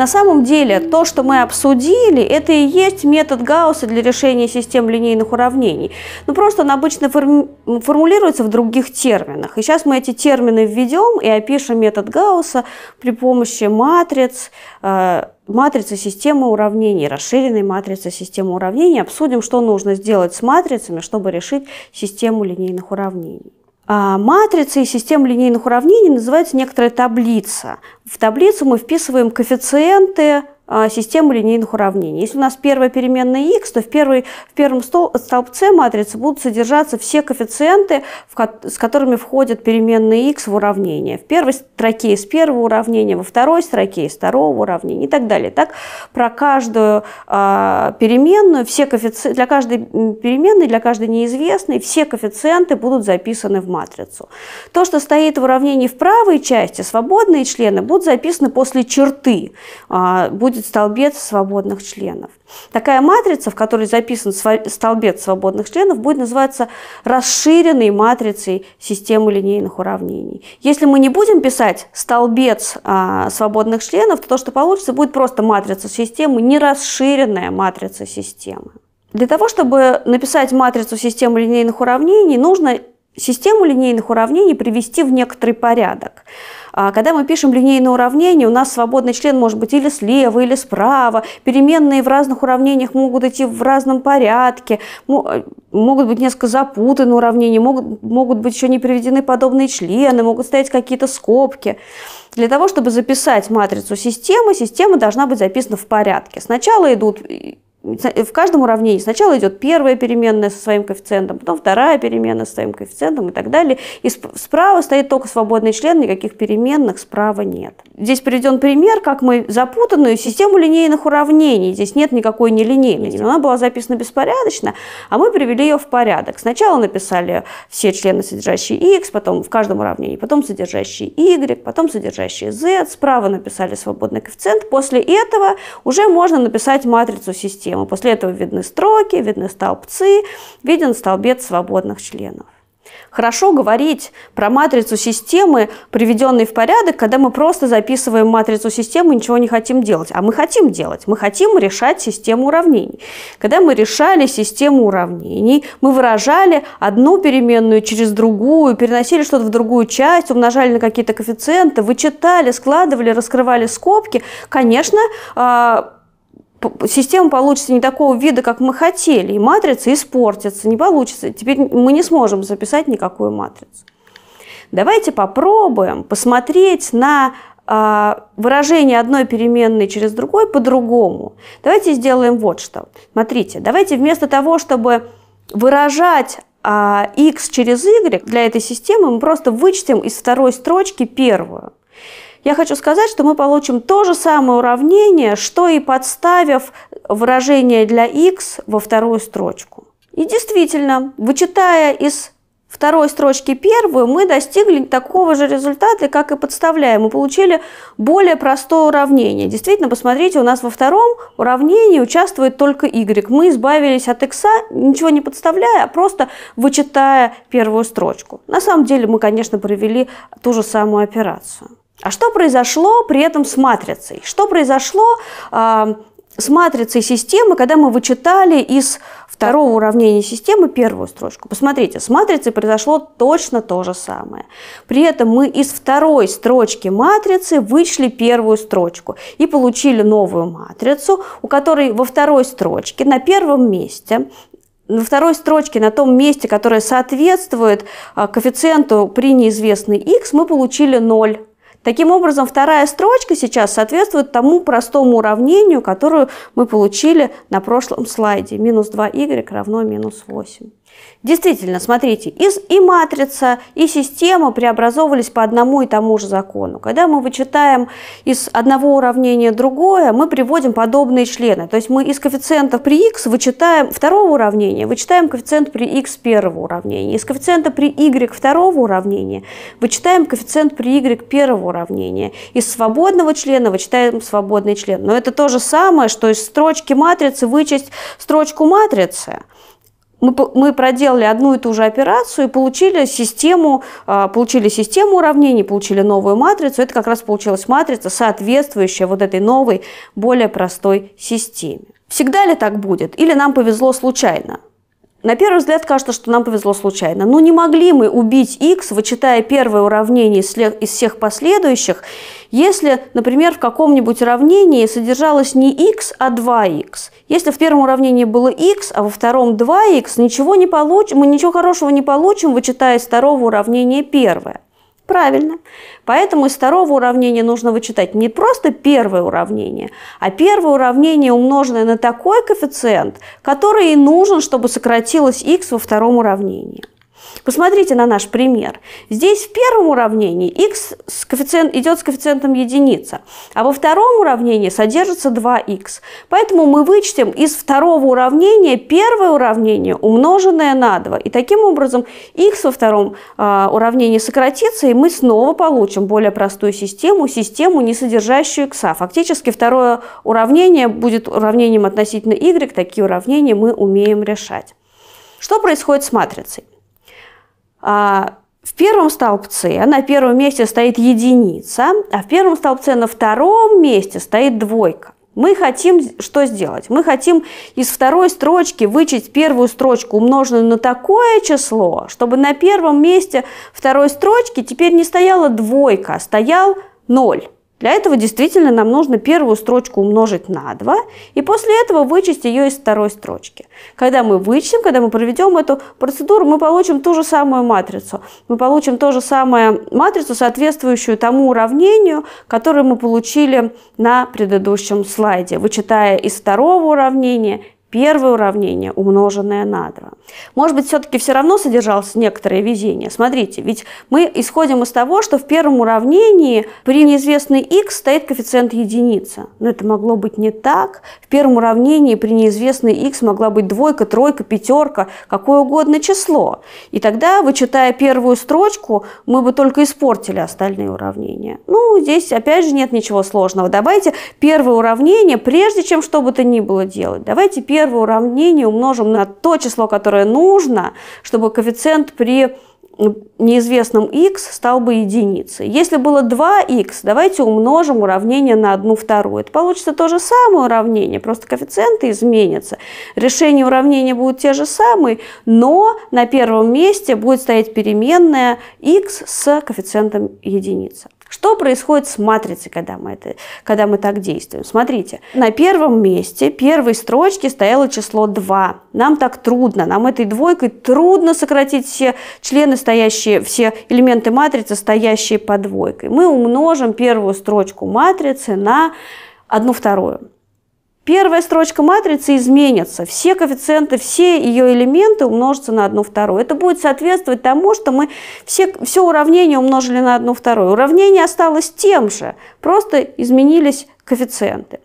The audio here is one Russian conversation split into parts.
На самом деле, то, что мы обсудили, это и есть метод Гаусса для решения систем линейных уравнений. Но ну, просто он обычно формулируется в других терминах. И сейчас мы эти термины введем и опишем метод Гаусса при помощи матриц, э, матрицы системы уравнений, расширенной матрицы системы уравнений. Обсудим, что нужно сделать с матрицами, чтобы решить систему линейных уравнений. А, и систем линейных уравнений называется некоторая таблица. В таблицу мы вписываем коэффициенты а, систему линейных уравнений. Если у нас первая переменная x, то в, первый в первом стол, столбце матрицы будут содержаться все коэффициенты, в, с которыми входят переменные x в уравнение. В первой строке из первого уравнения, во второй строке из второго уравнения и так далее. Так про каждую э, переменную, все коэффициенты, для каждой переменной, для каждой неизвестной, все коэффициенты будут записаны в матрицу. То, что стоит в уравнении в правой части, свободные члены будут записаны после черты. Э, будет будет столбец свободных членов. Такая матрица, в которой записан столбец свободных членов, будет называться расширенной матрицей системы линейных уравнений. Если мы не будем писать столбец а, свободных членов, то то, что получится, будет просто матрица системы, не расширенная матрица системы. Для того, чтобы написать матрицу системы линейных уравнений, нужно систему линейных уравнений привести в некоторый порядок. А когда мы пишем линейное уравнение, у нас свободный член может быть или слева, или справа. Переменные в разных уравнениях могут идти в разном порядке. Э, могут быть несколько запутаны уравнения, могут, могут быть еще не приведены подобные члены, могут стоять какие-то скобки. Для того, чтобы записать матрицу системы, система должна быть записана в порядке. Сначала идут Э, в каждом уравнении сначала идет первая переменная со своим коэффициентом, потом вторая переменная со своим коэффициентом и так далее. И справа стоит только свободный член, никаких переменных справа нет. Здесь приведен пример, как мы запутанную систему линейных уравнений, здесь нет никакой нелинейности, она была записана беспорядочно, а мы привели ее в порядок. Сначала написали все члены, содержащие x, потом в каждом уравнении, потом содержащие y, потом содержащие z, справа написали свободный коэффициент, после этого уже можно написать матрицу системы систему. После этого видны строки, видны столбцы, виден столбец свободных членов. Хорошо говорить про матрицу системы, приведенной в порядок, когда мы просто записываем матрицу системы и ничего не хотим делать. А мы хотим делать, мы хотим решать систему уравнений. Когда мы решали систему уравнений, мы выражали одну переменную через другую, переносили что-то в другую часть, умножали на какие-то коэффициенты, вычитали, складывали, раскрывали скобки. Конечно, а, система получится не такого вида, как мы хотели, и матрица испортится, не получится. Теперь мы не сможем записать никакую матрицу. Давайте попробуем посмотреть на а, выражение одной переменной через другой по-другому. Давайте сделаем вот что. Смотрите, давайте вместо того, чтобы выражать x а, через y для этой системы, мы просто вычтем из второй строчки первую я хочу сказать, что мы получим то же самое уравнение, что и подставив выражение для x во вторую строчку. И действительно, вычитая из второй строчки первую, мы достигли такого же результата, как и подставляя. Мы получили более простое уравнение. Действительно, посмотрите, у нас во втором уравнении участвует только y. Мы избавились от x, ничего не подставляя, а просто вычитая первую строчку. На самом деле мы, конечно, провели ту же самую операцию. А что произошло при этом с матрицей? Что произошло э, с матрицей системы, когда мы вычитали из второго уравнения системы первую строчку? Посмотрите, с матрицей произошло точно то же самое. При этом мы из второй строчки матрицы вычли первую строчку и получили новую матрицу, у которой во второй строчке на первом месте на второй строчке, на том месте, которое соответствует а, коэффициенту при неизвестной x, мы получили 0. Таким образом, вторая строчка сейчас соответствует тому простому уравнению, которое мы получили на прошлом слайде. Минус 2y равно минус 8. Действительно, смотрите, из, и матрица, и система преобразовывались по одному и тому же закону. Когда мы вычитаем из одного уравнения другое, мы приводим подобные члены. То есть мы из коэффициента при x вычитаем второго уравнения, вычитаем коэффициент при x первого уравнения. Из коэффициента при y второго уравнения вычитаем коэффициент при y первого уравнения. Из свободного члена вычитаем свободный член. Но это то же самое, что из строчки матрицы вычесть строчку матрицы мы, мы проделали одну и ту же операцию и получили систему, а, получили систему уравнений, получили новую матрицу. Это как раз получилась матрица, соответствующая вот этой новой, более простой системе. Всегда ли так будет? Или нам повезло случайно? На первый взгляд кажется, что нам повезло случайно. Но ну, не могли мы убить x, вычитая первое уравнение из всех последующих, если, например, в каком-нибудь уравнении содержалось не x, а 2x. Если в первом уравнении было x, а во втором 2x, ничего не получим, мы ничего хорошего не получим, вычитая из второго уравнения первое. Правильно. Поэтому из второго уравнения нужно вычитать не просто первое уравнение, а первое уравнение, умноженное на такой коэффициент, который и нужен, чтобы сократилось x во втором уравнении. Посмотрите на наш пример. Здесь в первом уравнении x с коэффициент, идет с коэффициентом единица, а во втором уравнении содержится 2 х. Поэтому мы вычтем из второго уравнения первое уравнение, умноженное на 2. И таким образом x во втором э, уравнении сократится, и мы снова получим более простую систему, систему, не содержащую x. Фактически второе уравнение будет уравнением относительно y, такие уравнения мы умеем решать. Что происходит с матрицей? А, в первом столбце на первом месте стоит единица, а в первом столбце на втором месте стоит двойка. Мы хотим что сделать? Мы хотим из второй строчки вычесть первую строчку, умноженную на такое число, чтобы на первом месте второй строчки теперь не стояла двойка, а стоял ноль. Для этого действительно нам нужно первую строчку умножить на 2 и после этого вычесть ее из второй строчки. Когда мы вычтем, когда мы проведем эту процедуру, мы получим ту же самую матрицу. Мы получим ту же самую матрицу, соответствующую тому уравнению, которое мы получили на предыдущем слайде, вычитая из второго уравнения первое уравнение, умноженное на 2. Может быть, все-таки все равно содержалось некоторое везение. Смотрите, ведь мы исходим из того, что в первом уравнении при неизвестной x стоит коэффициент единица. Но это могло быть не так. В первом уравнении при неизвестной x могла быть двойка, тройка, пятерка, какое угодно число. И тогда, вычитая первую строчку, мы бы только испортили остальные уравнения. Ну, здесь опять же нет ничего сложного. Давайте первое уравнение, прежде чем что бы то ни было делать, давайте первое первое уравнение умножим на то число, которое нужно, чтобы коэффициент при неизвестном x стал бы единицей. Если было 2x, давайте умножим уравнение на 1 вторую. Это получится то же самое уравнение, просто коэффициенты изменятся. Решение уравнения будут те же самые, но на первом месте будет стоять переменная x с коэффициентом единица. Что происходит с матрицей, когда мы, это, когда мы так действуем? Смотрите, на первом месте первой строчки стояло число 2. Нам так трудно, нам этой двойкой трудно сократить все члены, стоящие, все элементы матрицы, стоящие под двойкой. Мы умножим первую строчку матрицы на одну вторую. Первая строчка матрицы изменится. Все коэффициенты, все ее элементы умножатся на 1 вторую. Это будет соответствовать тому, что мы все, все уравнение умножили на 1 вторую. Уравнение осталось тем же, просто изменились коэффициенты.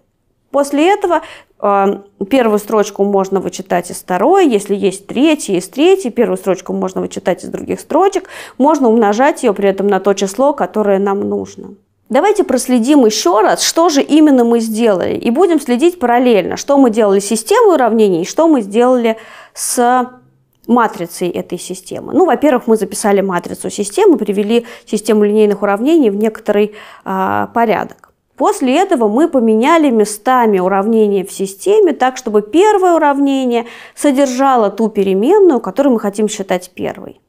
После этого а, первую строчку можно вычитать из второй, если есть третья, из третьей, первую строчку можно вычитать из других строчек, можно умножать ее при этом на то число, которое нам нужно. Давайте проследим еще раз, что же именно мы сделали. И будем следить параллельно, что мы делали с системой уравнений и что мы сделали с матрицей этой системы. Ну, во-первых, мы записали матрицу системы, привели систему линейных уравнений в некоторый э, порядок. После этого мы поменяли местами уравнения в системе так, чтобы первое уравнение содержало ту переменную, которую мы хотим считать первой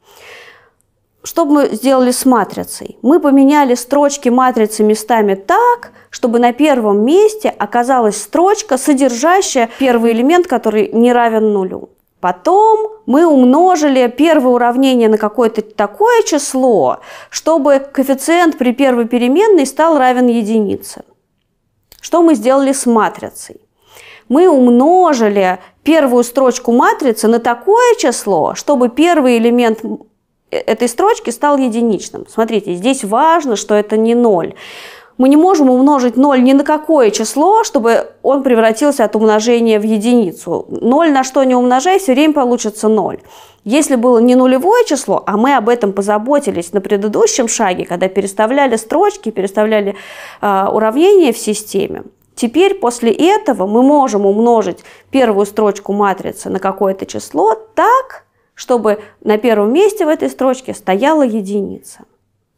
что мы сделали с матрицей? Мы поменяли строчки матрицы местами так, чтобы на первом месте оказалась строчка, содержащая первый элемент, который не равен нулю. Потом мы умножили первое уравнение на какое-то такое число, чтобы коэффициент при первой переменной стал равен единице. Что мы сделали с матрицей? Мы умножили первую строчку матрицы на такое число, чтобы первый элемент Э, этой строчки стал единичным. Смотрите, здесь важно, что это не ноль. Мы не можем умножить ноль ни на какое число, чтобы он превратился от умножения в единицу. Ноль на что не умножай, все время получится ноль. Если было не нулевое число, а мы об этом позаботились на предыдущем шаге, когда переставляли строчки, переставляли э, уравнения в системе, Теперь после этого мы можем умножить первую строчку матрицы на какое-то число так, чтобы на первом месте в этой строчке стояла единица.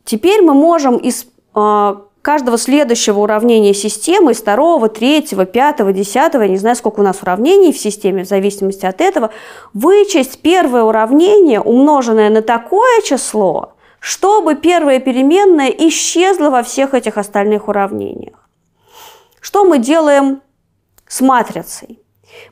Теперь мы можем из э, каждого следующего уравнения системы, из второго, третьего, пятого, десятого, я не знаю, сколько у нас уравнений в системе, в зависимости от этого, вычесть первое уравнение, умноженное на такое число, чтобы первая переменная исчезла во всех этих остальных уравнениях. Что мы делаем с матрицей?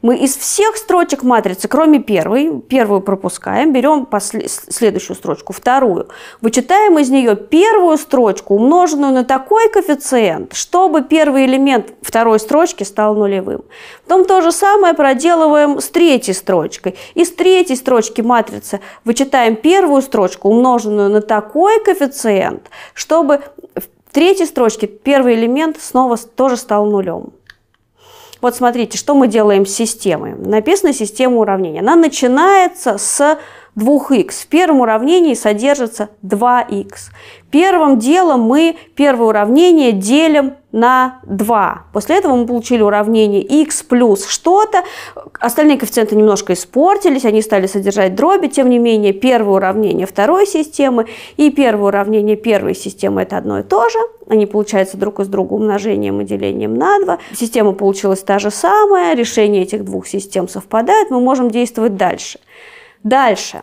Мы из всех строчек матрицы, кроме первой, первую пропускаем, берем следующую строчку, вторую, вычитаем из нее первую строчку, умноженную на такой коэффициент, чтобы первый элемент второй строчки стал нулевым. Потом то же самое проделываем с третьей строчкой. Из третьей строчки матрицы вычитаем первую строчку, умноженную на такой коэффициент, чтобы в третьей строчке первый элемент снова тоже стал нулем. Вот смотрите, что мы делаем с системой. Написана система уравнений. Она начинается с 2х. В первом уравнении содержится 2х. Первым делом мы первое уравнение делим на 2. После этого мы получили уравнение x плюс что-то. Остальные коэффициенты немножко испортились, они стали содержать дроби. Тем не менее, первое уравнение второй системы и первое уравнение первой системы – это одно и то же. Они получаются друг из друга умножением и делением на 2. Система получилась та же самая, решение этих двух систем совпадает, мы можем действовать дальше. Дальше.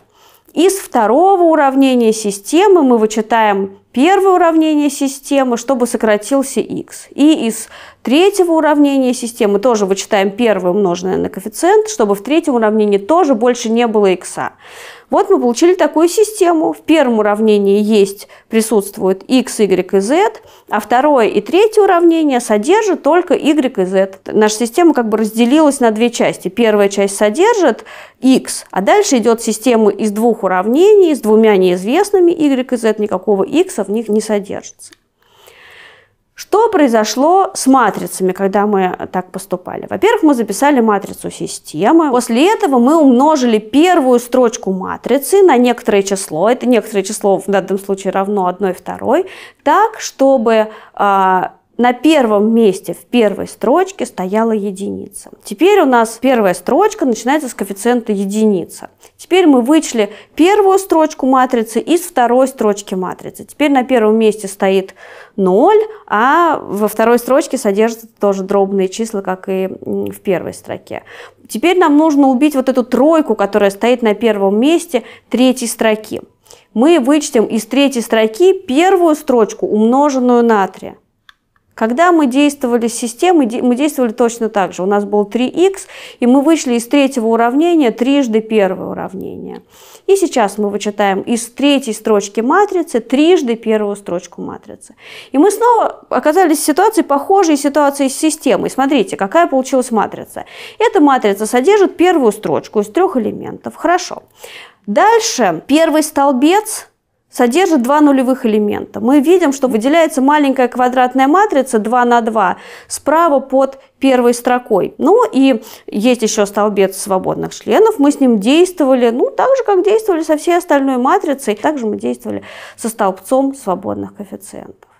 Из второго уравнения системы мы вычитаем первое уравнение системы, чтобы сократился x. И из третьего уравнения системы тоже вычитаем первое умноженное на коэффициент, чтобы в третьем уравнении тоже больше не было x. Вот мы получили такую систему. В первом уравнении есть, присутствуют x, y и z, а второе и третье уравнение содержат только y и z. Наша система как бы разделилась на две части. Первая часть содержит x, а дальше идет система из двух уравнений с двумя неизвестными y и z, никакого x в них не содержится. Что произошло с матрицами, когда мы так поступали? Во-первых, мы записали матрицу системы. После этого мы умножили первую строчку матрицы на некоторое число. Это некоторое число в данном случае равно 1 и 2. Так, чтобы а, на первом месте в первой строчке стояла единица. Теперь у нас первая строчка начинается с коэффициента единица. Теперь мы вычли первую строчку матрицы из второй строчки матрицы. Теперь на первом месте стоит 0, а во второй строчке содержатся тоже дробные числа, как и в первой строке. Теперь нам нужно убить вот эту тройку, которая стоит на первом месте третьей строки. Мы вычтем из третьей строки первую строчку, умноженную на 3. Когда мы действовали с системой, мы действовали точно так же. У нас был 3х, и мы вышли из третьего уравнения трижды первое уравнение. И сейчас мы вычитаем из третьей строчки матрицы трижды первую строчку матрицы. И мы снова оказались в ситуации, похожей ситуации с системой. Смотрите, какая получилась матрица. Эта матрица содержит первую строчку из трех элементов. Хорошо. Дальше первый столбец – содержит два нулевых элемента. Мы видим, что выделяется маленькая квадратная матрица 2 на 2 справа под первой строкой. Ну и есть еще столбец свободных членов. Мы с ним действовали, ну так же, как действовали со всей остальной матрицей. Также мы действовали со столбцом свободных коэффициентов.